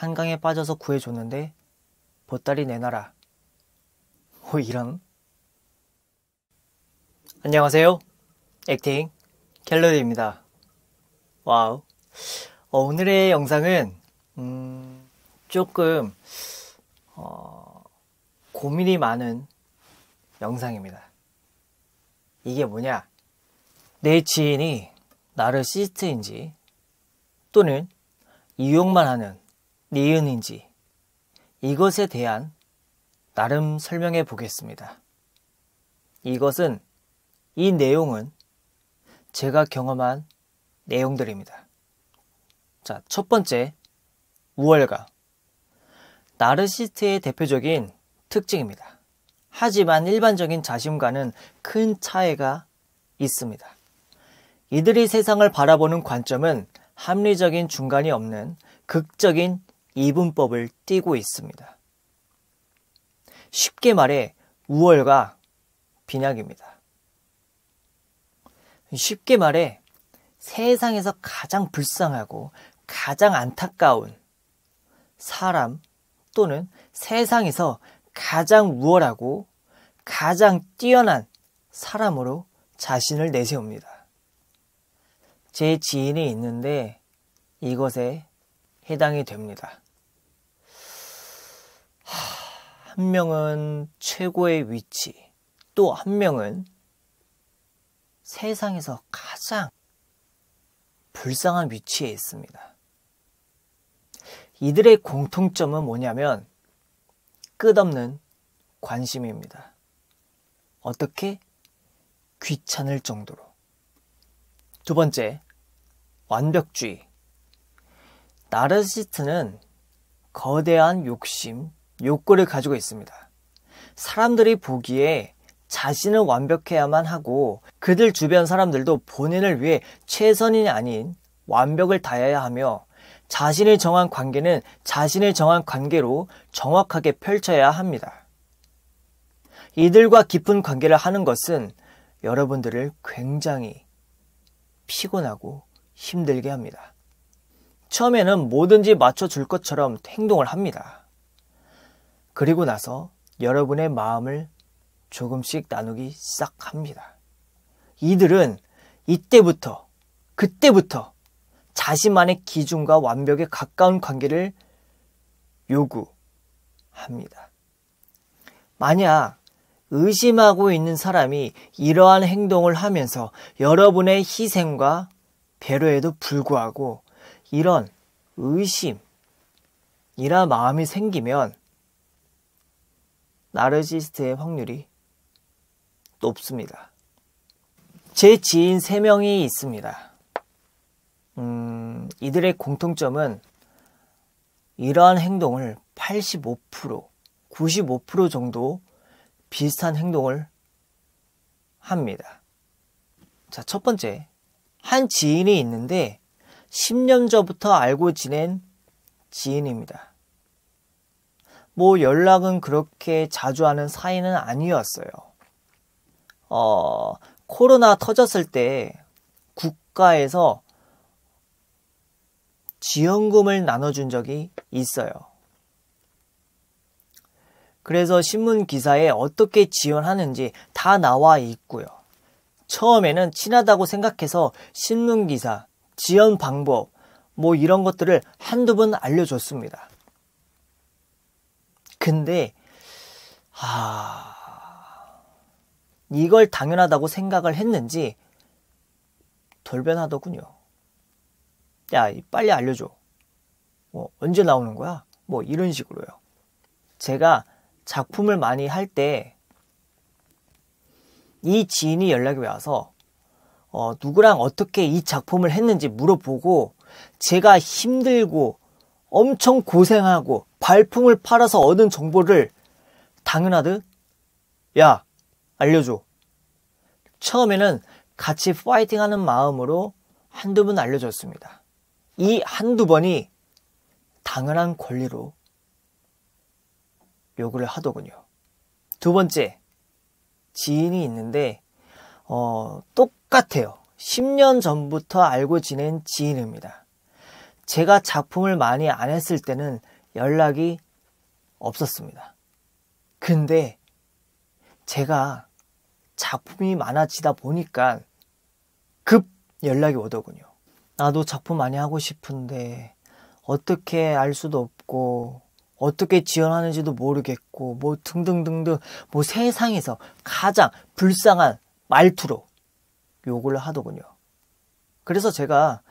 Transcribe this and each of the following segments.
한강에 빠져서 구해줬는데 보따리 내놔라. 뭐 이런? 안녕하세요. 액팅 갤러리입니다. 와우. 어, 오늘의 영상은 음, 조금 어, 고민이 많은 영상입니다. 이게 뭐냐? 내 지인이 나를 시스트인지 또는 이용만 하는 니은인지 이것에 대한 나름 설명해 보겠습니다. 이것은 이 내용은 제가 경험한 내용들입니다. 자, 첫 번째, 우월감. 나르시스트의 대표적인 특징입니다. 하지만 일반적인 자신과는 큰 차이가 있습니다. 이들이 세상을 바라보는 관점은 합리적인 중간이 없는 극적인 이분법을 띠고 있습니다. 쉽게 말해 우월과 빈약입니다. 쉽게 말해 세상에서 가장 불쌍하고 가장 안타까운 사람 또는 세상에서 가장 우월하고 가장 뛰어난 사람으로 자신을 내세웁니다. 제 지인이 있는데 이것에 해당이 됩니다. 한 명은 최고의 위치, 또 한 명은 세상에서 가장 불쌍한 위치에 있습니다. 이들의 공통점은 뭐냐면 끝없는 관심입니다. 어떻게? 귀찮을 정도로. 두 번째, 완벽주의. 나르시스트는 거대한 욕심, 욕구를 가지고 있습니다. 사람들이 보기에 자신을 완벽해야만 하고 그들 주변 사람들도 본인을 위해 최선이 아닌 완벽을 다해야 하며 자신을 정한 관계는 자신을 정한 관계로 정확하게 펼쳐야 합니다. 이들과 깊은 관계를 하는 것은 여러분들을 굉장히 피곤하고 힘들게 합니다. 처음에는 뭐든지 맞춰줄 것처럼 행동을 합니다. 그리고 나서 여러분의 마음을 조금씩 나누기 시작합니다. 이들은 이때부터, 그때부터 자신만의 기준과 완벽에 가까운 관계를 요구합니다. 만약 의심하고 있는 사람이 이러한 행동을 하면서 여러분의 희생과 배려에도 불구하고 이런 의심이라 마음이 생기면 나르시스트의 확률이 높습니다. 제 지인 3명이 있습니다. 음, 이들의 공통점은 이러한 행동을 85%, 95% 정도 비슷한 행동을 합니다. 자, 첫 번째. 한 지인이 있는데 10년 전부터 알고 지낸 지인입니다. 뭐 연락은 그렇게 자주 하는 사이는 아니었어요. 어, 코로나 터졌을 때 국가에서 지원금을 나눠준 적이 있어요. 그래서 신문 기사에 어떻게 지원하는지 다 나와 있고요. 처음에는 친하다고 생각해서 신문 기사, 지원 방법, 뭐 이런 것들을 한두 번 알려줬습니다. 근데 아 이걸 당연하다고 생각을 했는지 돌변하더군요. 야 빨리 알려줘. 뭐 언제 나오는 거야? 뭐 이런 식으로요. 제가 작품을 많이 할 때 이 지인이 연락이 와서 어, 누구랑 어떻게 이 작품을 했는지 물어보고 제가 힘들고 엄청 고생하고 발품을 팔아서 얻은 정보를 당연하듯 야 알려줘 처음에는 같이 파이팅하는 마음으로 한두 번 알려줬습니다. 이 한두 번이 당연한 권리로 요구를 하더군요. 두 번째, 지인이 있는데 어, 똑같아요. 10년 전부터 알고 지낸 지인입니다. 제가 작품을 많이 안 했을 때는 연락이 없었습니다. 근데 제가 작품이 많아지다 보니까 급 연락이 오더군요. 나도 작품 많이 하고 싶은데 어떻게 알 수도 없고 어떻게 지원하는지도 모르겠고 뭐 등등등등 뭐 세상에서 가장 불쌍한 말투로 욕을 하더군요. 그래서 제가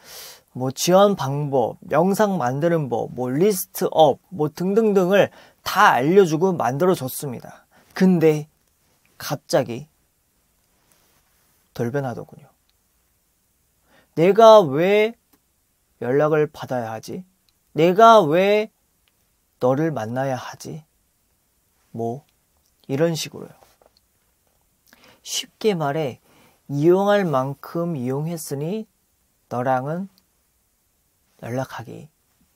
뭐 지원 방법, 영상 만드는 법, 뭐 리스트 업, 뭐 등등등을 다 알려주고 만들어줬습니다. 근데 갑자기 돌변하더군요. 내가 왜 연락을 받아야 하지? 내가 왜 너를 만나야 하지? 뭐 이런 식으로요. 쉽게 말해 이용할 만큼 이용했으니 너랑은 연락하기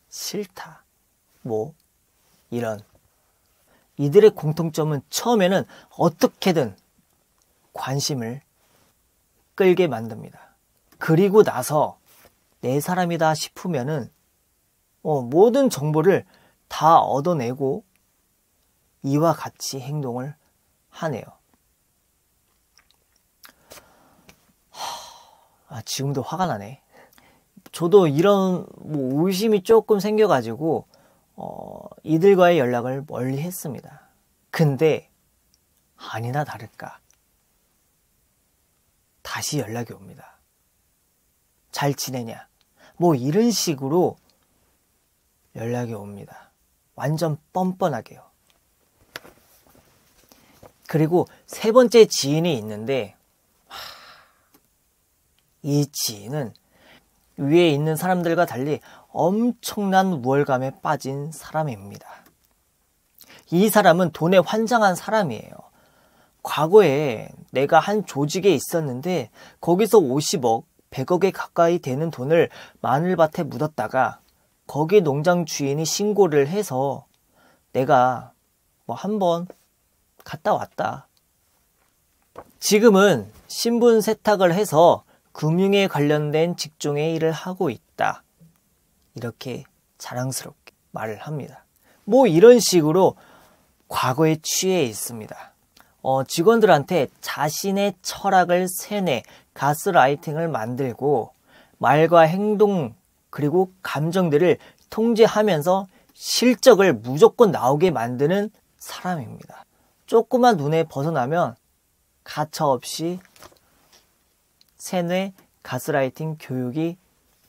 싫다. 뭐, 이런. 이들의 공통점은 처음에는 어떻게든 관심을 끌게 만듭니다. 그리고 나서 내 사람이다 싶으면은 어, 모든 정보를 다 얻어내고 이와 같이 행동을 하네요. 하, 아, 지금도 화가 나네. 저도 이런 뭐 의심이 조금 생겨가지고 어, 이들과의 연락을 멀리 했습니다. 근데 아니나 다를까 다시 연락이 옵니다. 잘 지내냐? 뭐 이런 식으로 연락이 옵니다. 완전 뻔뻔하게요. 그리고 세 번째 지인이 있는데 이 지인은 위에 있는 사람들과 달리 엄청난 우월감에 빠진 사람입니다. 이 사람은 돈에 환장한 사람이에요. 과거에 내가 한 조직에 있었는데 거기서 50억, 100억에 가까이 되는 돈을 마늘밭에 묻었다가 거기 농장 주인이 신고를 해서 내가 뭐 한 번 갔다 왔다. 지금은 신분 세탁을 해서 금융에 관련된 직종의 일을 하고 있다. 이렇게 자랑스럽게 말을 합니다. 뭐 이런 식으로 과거에 취해 있습니다. 어, 직원들한테 자신의 철학을 세뇌, 가스라이팅을 만들고 말과 행동 그리고 감정들을 통제하면서 실적을 무조건 나오게 만드는 사람입니다. 조그만 눈에 벗어나면 가차없이 세뇌, 가스라이팅 교육이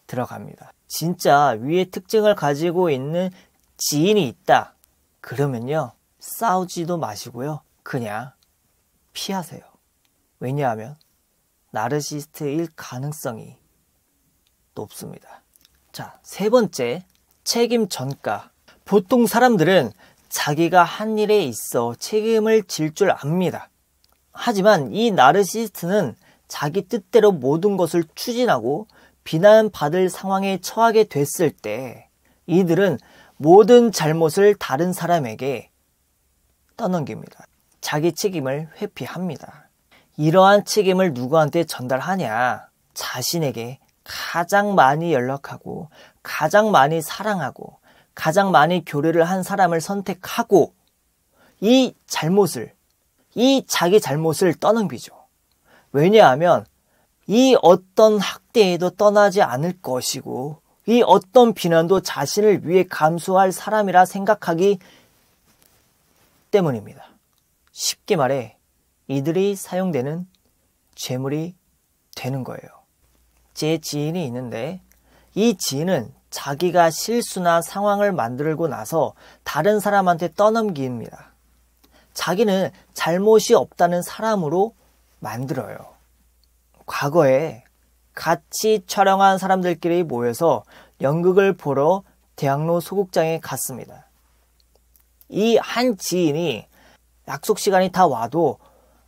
들어갑니다. 진짜 위의 특징을 가지고 있는 지인이 있다. 그러면요. 싸우지도 마시고요. 그냥 피하세요. 왜냐하면 나르시스트일 가능성이 높습니다. 자, 세 번째, 책임 전가. 보통 사람들은 자기가 한 일에 있어 책임을 질 줄 압니다. 하지만 이 나르시스트는 자기 뜻대로 모든 것을 추진하고 비난받을 상황에 처하게 됐을 때 이들은 모든 잘못을 다른 사람에게 떠넘깁니다. 자기 책임을 회피합니다. 이러한 책임을 누구한테 전달하냐? 자신에게 가장 많이 연락하고 가장 많이 사랑하고 가장 많이 교류를 한 사람을 선택하고 이 잘못을 이 자기 잘못을 떠넘기죠. 왜냐하면 이 어떤 학대에도 떠나지 않을 것이고 이 어떤 비난도 자신을 위해 감수할 사람이라 생각하기 때문입니다. 쉽게 말해 이들이 사용되는 재물이 되는 거예요. 제 지인이 있는데 이 지인은 자기가 실수나 상황을 만들고 나서 다른 사람한테 떠넘깁니다. 자기는 잘못이 없다는 사람으로 만들어요. 과거에 같이 촬영한 사람들끼리 모여서 연극을 보러 대학로 소극장에 갔습니다. 이 한 지인이 약속 시간이 다 와도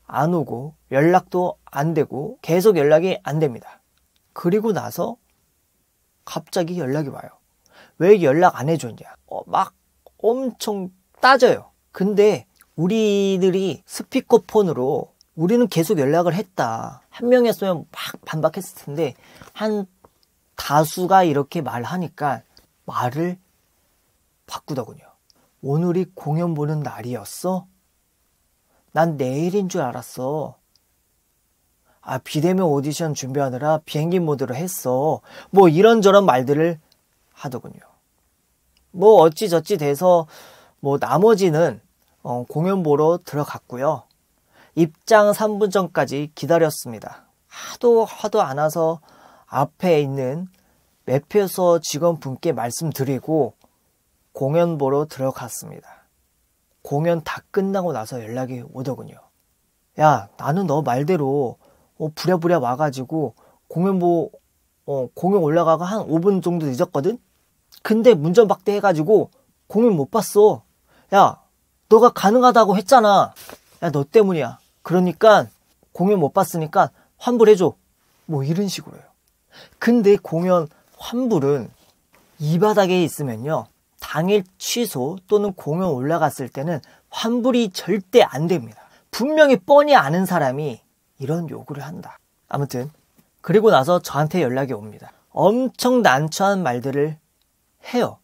안 오고 연락도 안 되고 계속 연락이 안 됩니다. 그리고 나서 갑자기 연락이 와요. 왜 연락 안 해줬냐? 어, 막 엄청 따져요. 근데 우리들이 스피커폰으로 우리는 계속 연락을 했다. 한 명이었으면 막 반박했을 텐데 한 다수가 이렇게 말하니까 말을 바꾸더군요. 오늘이 공연 보는 날이었어? 난 내일인 줄 알았어. 아, 비대면 오디션 준비하느라 비행기 모드로 했어. 뭐 이런저런 말들을 하더군요. 뭐 어찌저찌 돼서 뭐 나머지는 어, 공연 보러 들어갔고요. 입장 3분 전까지 기다렸습니다. 하도 하도 안 와서 앞에 있는 매표소 직원분께 말씀드리고 공연 보러 들어갔습니다. 공연 다 끝나고 나서 연락이 오더군요. 야, 나는 너 말대로 어, 부랴부랴 와가지고 공연 보 어, 공연 올라가고한 5분 정도 늦었거든? 근데 문전박대 해가지고 공연 못 봤어. 야, 너가 가능하다고 했잖아. 야, 너 때문이야. 그러니까 공연 못 봤으니까 환불해줘. 뭐 이런 식으로요. 근데 공연 환불은 이 바닥에 있으면요. 당일 취소 또는 공연 올라갔을 때는 환불이 절대 안 됩니다. 분명히 뻔히 아는 사람이 이런 요구를 한다. 아무튼 그리고 나서 저한테 연락이 옵니다. 엄청 난처한 말들을 해요.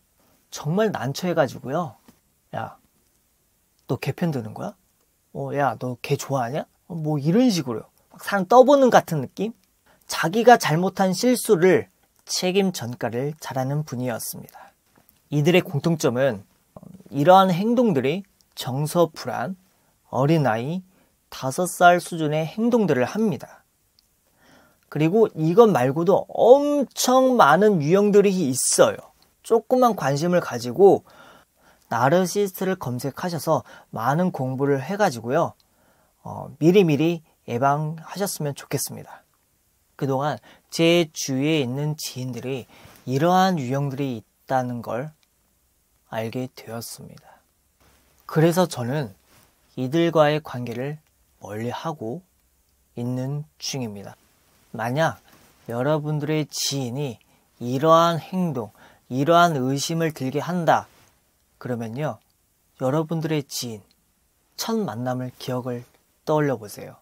정말 난처해가지고요. 야, 너 개편 드는 거야? 어, 야, 너 걔 좋아하냐? 어, 뭐 이런 식으로요. 막 사람 떠보는 같은 느낌? 자기가 잘못한 실수를 책임 전가를 잘하는 분이었습니다. 이들의 공통점은 어, 이러한 행동들이 정서 불안, 어린아이, 5살 수준의 행동들을 합니다. 그리고 이것 말고도 엄청 많은 유형들이 있어요. 조금만 관심을 가지고 나르시스트를 검색하셔서 많은 공부를 해가지고요. 어, 미리미리 예방하셨으면 좋겠습니다. 그동안 제 주위에 있는 지인들이 이러한 유형들이 있다는 걸 알게 되었습니다. 그래서 저는 이들과의 관계를 멀리하고 있는 중입니다. 만약 여러분들의 지인이 이러한 행동, 이러한 의심을 들게 한다 그러면요. 여러분들의 지인, 첫 만남을 기억을 떠올려 보세요.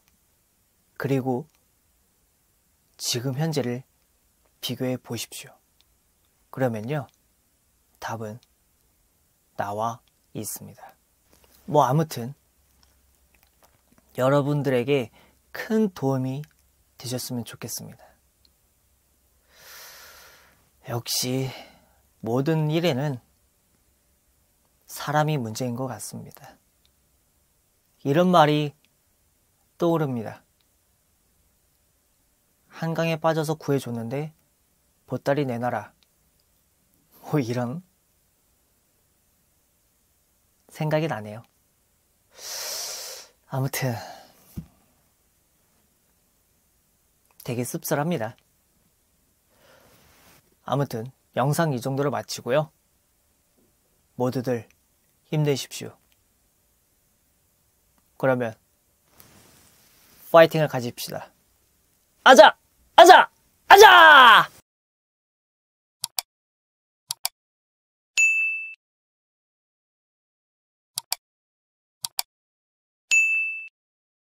그리고 지금 현재를 비교해 보십시오. 그러면요. 답은 나와 있습니다. 뭐 아무튼 여러분들에게 큰 도움이 되셨으면 좋겠습니다. 역시 모든 일에는 사람이 문제인 것 같습니다. 이런 말이 떠오릅니다. 한강에 빠져서 구해줬는데 보따리 내놔라. 뭐 이런 생각이 나네요. 아무튼 되게 씁쓸합니다. 아무튼 영상 이 정도로 마치고요. 모두들 힘내십시오. 그러면 파이팅을 가집시다. 아자! 아자! 아자!